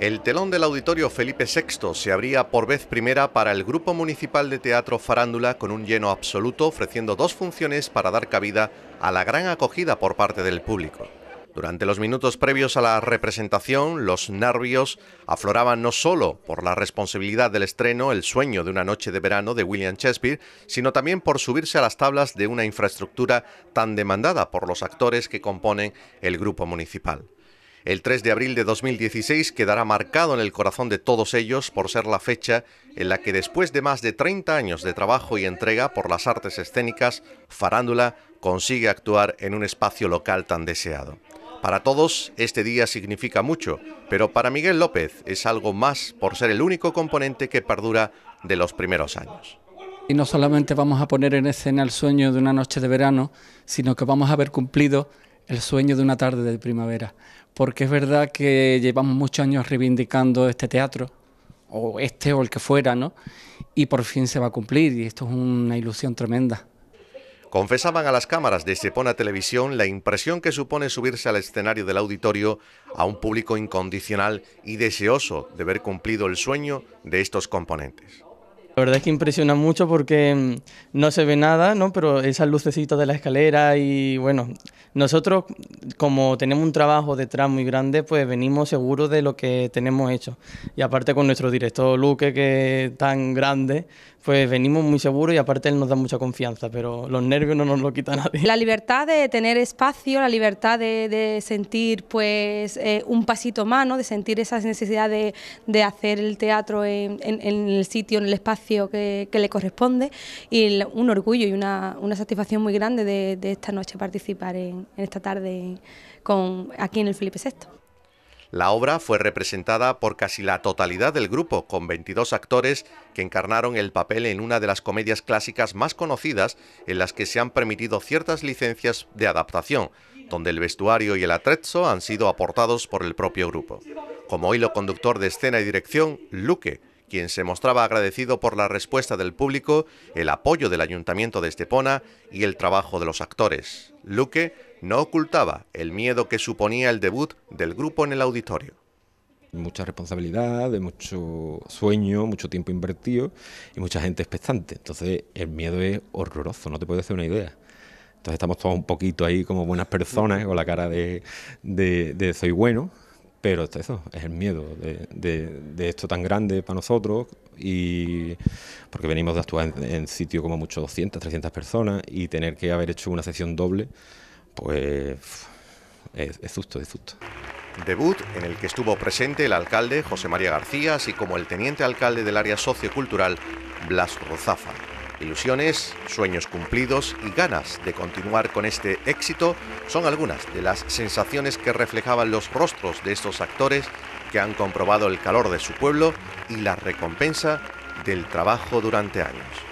El telón del auditorio Felipe VI se abría por vez primera para el Grupo Municipal de Teatro Farándula con un lleno absoluto ofreciendo dos funciones para dar cabida a la gran acogida por parte del público. Durante los minutos previos a la representación, los nervios afloraban no solo por la responsabilidad del estreno El sueño de una noche de verano de William Shakespeare, sino también por subirse a las tablas de una infraestructura tan demandada por los actores que componen el grupo municipal. El 3 de abril de 2016 quedará marcado en el corazón de todos ellos por ser la fecha en la que después de más de 30 años de trabajo y entrega por las artes escénicas, Farándula consigue actuar en un espacio local tan deseado. Para todos este día significa mucho, pero para Miguel López es algo más por ser el único componente que perdura de los primeros años. Y no solamente vamos a poner en escena el sueño de una noche de verano, sino que vamos a haber cumplido el sueño de una tarde de primavera, porque es verdad que llevamos muchos años reivindicando este teatro, o este o el que fuera, ¿no? Y por fin se va a cumplir y esto es una ilusión tremenda. Confesaban a las cámaras de Sepona Televisión la impresión que supone subirse al escenario del auditorio a un público incondicional y deseoso de ver cumplido el sueño de estos componentes. La verdad es que impresiona mucho porque mm, no se ve nada, ¿no? Pero esas lucecitas de la escalera y bueno, nosotros como tenemos un trabajo detrás muy grande, pues venimos seguros de lo que tenemos hecho. Y aparte con nuestro director Luque, que es tan grande, pues venimos muy seguros y aparte él nos da mucha confianza, pero los nervios no nos lo quita nadie. La libertad de tener espacio, la libertad de, sentir pues eh, un pasito más, De sentir esa necesidad de, hacer el teatro en el sitio, en el espacio que, le corresponde y un orgullo y una, satisfacción muy grande de, esta noche participar en, esta tarde con, aquí en el Felipe VI. La obra fue representada por casi la totalidad del grupo, con 22 actores que encarnaron el papel en una de las comedias clásicas más conocidas en las que se han permitido ciertas licencias de adaptación, donde el vestuario y el atrezzo han sido aportados por el propio grupo. Como hilo conductor de escena y dirección, Luque, quien se mostraba agradecido por la respuesta del público, el apoyo del ayuntamiento de Estepona y el trabajo de los actores. Luque no ocultaba el miedo que suponía el debut del grupo en el auditorio mucha responsabilidad, de mucho sueño, mucho tiempo invertido y mucha gente expectante. Entonces el miedo es horroroso, no te puedes hacer una idea. Entonces estamos todos un poquito ahí como buenas personas, mm. con la cara de, de soy bueno, pero eso, es el miedo de, esto tan grande para nosotros y porque venimos de actuar en, sitio como mucho 200, 300 personas y tener que haber hecho una sesión doble, pues es, susto, es susto. Debut en el que estuvo presente el alcalde José María García, así como el teniente alcalde del área sociocultural Blas Rozafa. Ilusiones, sueños cumplidos y ganas de continuar con este éxito son algunas de las sensaciones que reflejaban los rostros de estos actores que han comprobado el calor de su pueblo y la recompensa del trabajo durante años.